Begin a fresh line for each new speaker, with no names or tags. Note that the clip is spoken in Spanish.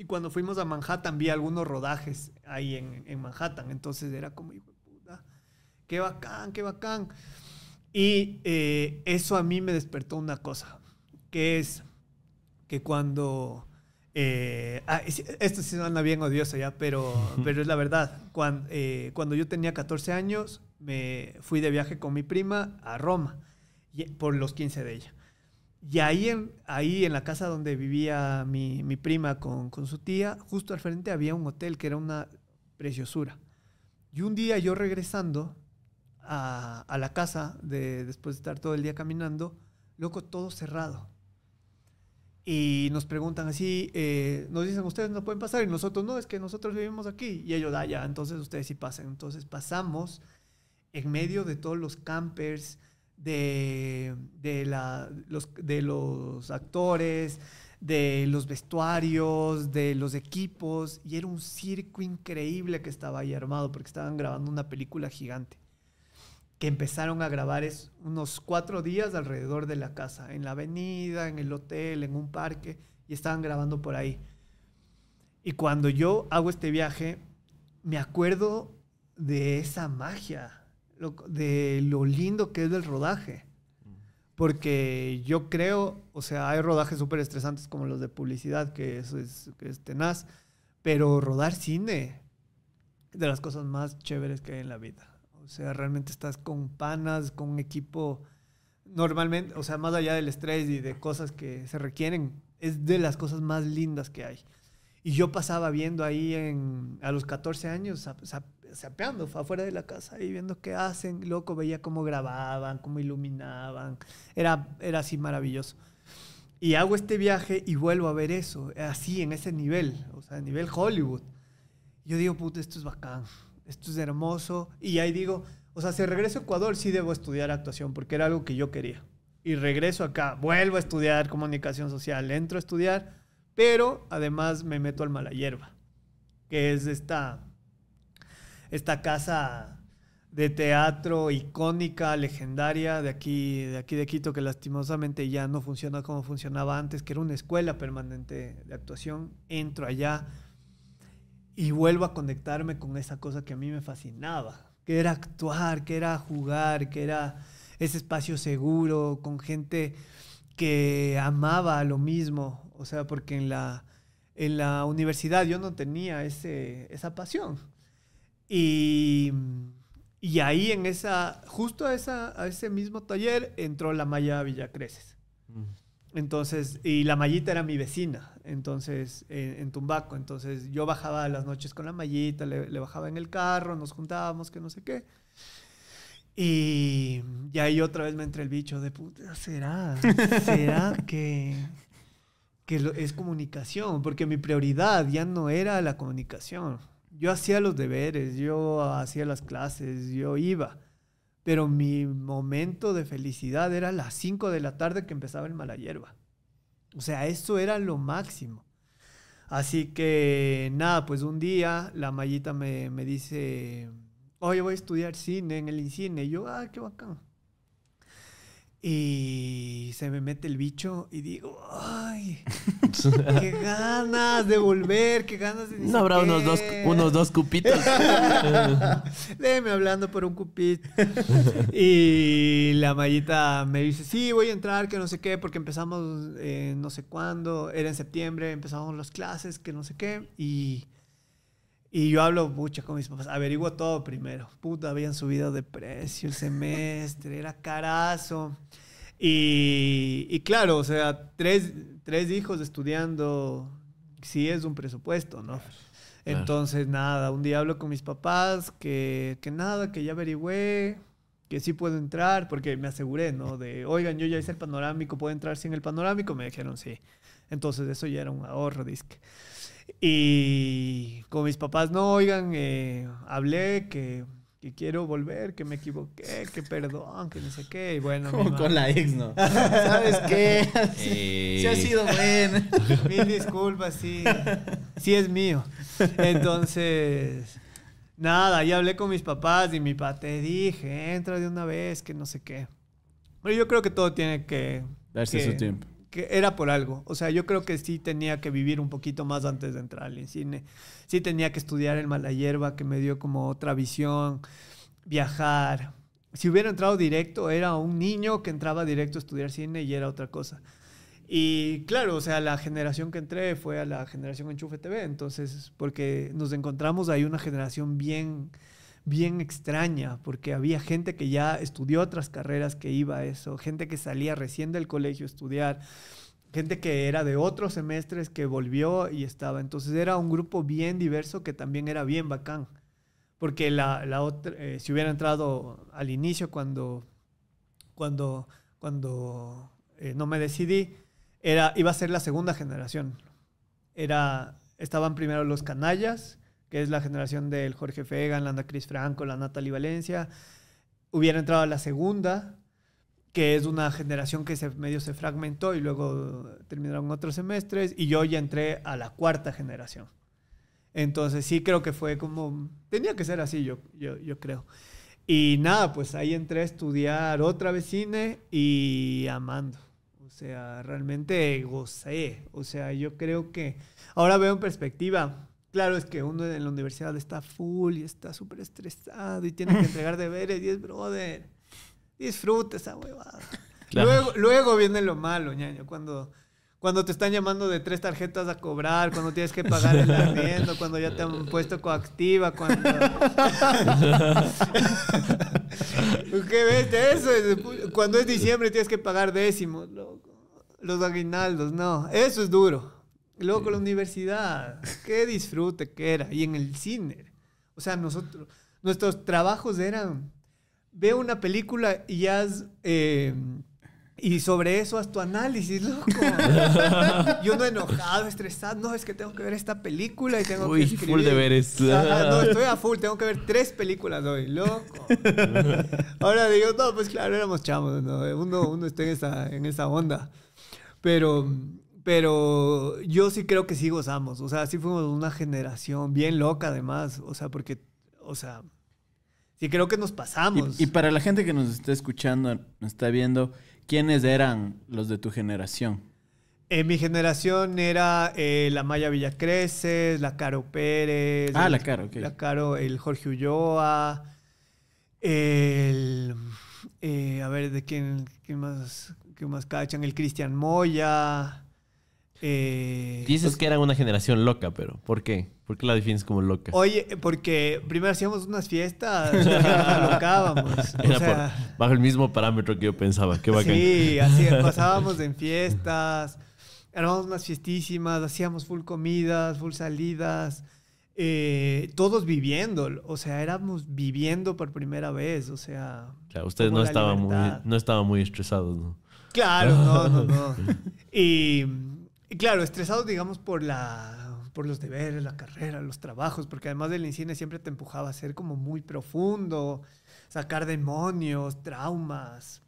Y cuando fuimos a Manhattan vi algunos rodajes ahí en, Manhattan. Entonces era como, hijo puta, qué bacán, qué bacán. Y eh, eso a mí me despertó una cosa, que es que cuando... Eh, ah, esto sí suena bien odioso ya, pero, pero es la verdad. Cuando, eh, cuando yo tenía 14 años, me fui de viaje con mi prima a Roma, por los 15 de ella. Y ahí en, ahí en la casa donde vivía mi, prima con, su tía, justo al frente había un hotel que era una preciosura. Y un día yo regresando a, la casa, de, después de estar todo el día caminando, loco, todo cerrado. Y nos preguntan así, eh, nos dicen, ustedes no pueden pasar y nosotros no, es que nosotros vivimos aquí. Y ellos, ah, ya, entonces ustedes sí pasan. Entonces pasamos en medio de todos los campers, de, de, los, actores, de los vestuarios, de los equipos, y era un circo increíble que estaba ahí armado, porque estaban grabando una película gigante, que empezaron a grabar es unos cuatro días alrededor de la casa, en la avenida, en el hotel, en un parque, y estaban grabando por ahí. Y cuando yo hago este viaje, me acuerdo de esa magia, de lo lindo que es del rodaje. Porque yo creo, o sea, hay rodajes súper estresantes como los de publicidad, que eso es, tenaz, pero rodar cine de las cosas más chéveres que hay en la vida. O sea, realmente estás con panas, con equipo, normalmente, o sea, más allá del estrés y de cosas que se requieren, es de las cosas más lindas que hay. Y yo pasaba viendo ahí en, a los 14 años, sapeando afuera de la casa y viendo qué hacen, loco, veía cómo grababan, cómo iluminaban, era, era así maravilloso. Y hago este viaje y vuelvo a ver eso, así, en ese nivel, o sea, nivel Hollywood. Yo digo, puta, esto es bacán, esto es hermoso. Y ahí digo, o sea, si regreso a Ecuador, sí debo estudiar actuación, porque era algo que yo quería. Y regreso acá, vuelvo a estudiar comunicación social, entro a estudiar, pero además me meto al mala hierba, que es esta esta casa de teatro icónica, legendaria de aquí, de aquí de Quito, que lastimosamente ya no funciona como funcionaba antes, que era una escuela permanente de actuación. Entro allá y vuelvo a conectarme con esa cosa que a mí me fascinaba, que era actuar, que era jugar, que era ese espacio seguro, con gente que amaba lo mismo. O sea, porque en la, universidad yo no tenía ese, esa pasión. Y, ahí en esa, justo a, ese mismo taller entró la Maya Villacreces. Mm. Entonces, y la mayita era mi vecina, entonces, en, Tumbaco. Entonces, yo bajaba las noches con la mayita, le, bajaba en el carro, nos juntábamos, que no sé qué. Y, ahí otra vez me entré el bicho de puta, ¿será? ¿Será que, que es comunicación? Porque mi prioridad ya no era la comunicación. Yo hacía los deberes, yo hacía las clases, yo iba. Pero mi momento de felicidad era las 5 de la tarde que empezaba el mala hierba. O sea, eso era lo máximo. Así que nada, pues un día la mallita me, me dice, oye, voy a estudiar cine en el incine. Y yo, ah, qué bacán. Y se me mete el bicho y digo, ¡ah! qué ganas de volver, qué ganas de... No habrá unos dos, unos dos cupitos. Déjeme hablando por un cupito. Y la mallita me dice, sí, voy a entrar, que no sé qué, porque empezamos eh, no sé cuándo, era en septiembre, empezamos las clases, que no sé qué, y... Y yo hablo mucho con mis papás, averiguo todo primero. Puta, habían subido de precio el semestre, era carazo. Y, claro, o sea, tres, hijos estudiando, sí es un presupuesto, ¿no? Entonces, nada, un día hablo con mis papás, que, nada, que ya averigüé, que sí puedo entrar, porque me aseguré, ¿no? De, oigan, yo ya hice el panorámico, ¿puedo entrar sin el panorámico? Me dijeron sí. Entonces, eso ya era un ahorro, disque. Y con mis papás, no, oigan, eh, hablé que quiero volver, que me equivoqué, que perdón, que no sé qué. Y bueno, Como con la ex, ¿no? ¿Sabes qué? Eh. Sí, ha sido bien, Mil disculpas, sí. Sí es mío. Entonces, nada, y hablé con mis papás y mi papá te dije, entra de una vez, que no sé qué. Pero yo creo que todo tiene que... Darse su tiempo que era por algo. O sea, yo creo que sí tenía que vivir un poquito más antes de entrar al cine. Sí tenía que estudiar el mala hierba, que me dio como otra visión, viajar. Si hubiera entrado directo, era un niño que entraba directo a estudiar cine y era otra cosa. Y claro, o sea, la generación que entré fue a la generación Enchufe TV, entonces, porque nos encontramos ahí una generación bien bien extraña, porque había gente que ya estudió otras carreras que iba a eso, gente que salía recién del colegio a estudiar, gente que era de otros semestres que volvió y estaba. Entonces era un grupo bien diverso que también era bien bacán, porque la, otra, eh, si hubiera entrado al inicio cuando, cuando, cuando eh, no me decidí, era, iba a ser la segunda generación. Era, estaban primero los canallas, que es la generación del Jorge Fegan, la Ana Cris Franco, la Natalie Valencia. Hubiera entrado a la segunda, que es una generación que se, medio se fragmentó y luego terminaron otros semestres, y yo ya entré a la cuarta generación. Entonces sí creo que fue como, tenía que ser así, yo, yo, yo creo. Y nada, pues ahí entré a estudiar otra vez cine y amando. O sea, realmente gocé. O sea, yo creo que ahora veo en perspectiva Claro, es que uno en la universidad está full y está súper estresado y tiene que entregar deberes y es, brother, disfruta esa huevada. Luego, luego viene lo malo, ñaño, cuando, cuando te están llamando de tres tarjetas a cobrar, cuando tienes que pagar el arriendo, cuando ya te han puesto coactiva, cuando... ¿Qué Cuando es diciembre tienes que pagar décimos, Los aguinaldos, no. Eso es duro. Luego con la universidad, qué disfrute que era. Y en el cine. O sea, nosotros, nuestros trabajos eran, Veo una película y haz... Eh, y sobre eso haz tu análisis, loco. Yo no enojado, estresado. No, es que tengo que ver esta película y tengo que escribir. full deberes. veres. no, estoy a full. Tengo que ver tres películas hoy, loco. Ahora digo, no, pues claro, éramos chamos. Uno, uno está en esa, en esa onda. Pero pero yo sí creo que sí gozamos. O sea, sí fuimos una generación bien loca, además. O sea, porque, o sea, sí creo que nos pasamos. Y, para la gente que nos está escuchando, nos está viendo, ¿quiénes eran los de tu generación? Eh, mi generación era eh, la Maya Villacreces, la Caro Pérez. Ah, la Caro, La Caro, el Jorge Ulloa, el. Eh, a ver, ¿de quién, más, qué más cachan? El Cristian Moya. Eh, Dices pues que era una generación loca, pero ¿por qué? ¿Por qué la defines como loca? Oye, porque primero hacíamos unas fiestas, alocábamos. Era bajo el mismo parámetro que yo pensaba, qué Sí, así pasábamos en fiestas, éramos unas fiestísimas, hacíamos full comidas, full salidas, eh, todos viviendo, o sea, éramos viviendo por primera vez, o sea. Claro, ustedes no estaban, no estaban muy estresados, ¿no? Claro, no, no, no. Y y Claro, estresados, digamos, por la por los deberes, la carrera, los trabajos, porque además del incine siempre te empujaba a ser como muy profundo, sacar demonios, traumas,